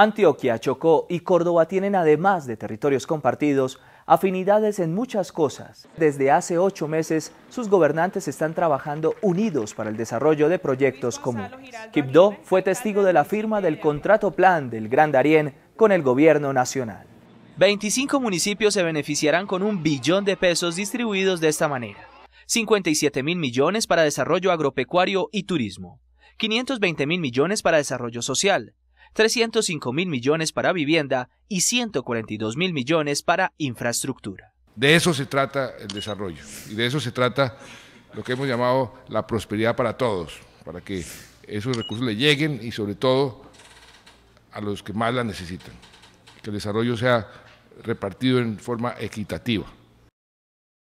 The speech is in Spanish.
Antioquia, Chocó y Córdoba tienen, además de territorios compartidos, afinidades en muchas cosas. Desde hace ocho meses, sus gobernantes están trabajando unidos para el desarrollo de proyectos comunes. Quibdó fue testigo de la firma del contrato plan del Gran Darién con el gobierno nacional. 25 municipios se beneficiarán con un billón de pesos distribuidos de esta manera. 57 mil millones para desarrollo agropecuario y turismo. 520 mil millones para desarrollo social, 305 mil millones para vivienda y 142 mil millones para infraestructura. De eso se trata el desarrollo y de eso se trata lo que hemos llamado la prosperidad para todos, para que esos recursos le lleguen y sobre todo a los que más la necesitan, que el desarrollo sea repartido en forma equitativa.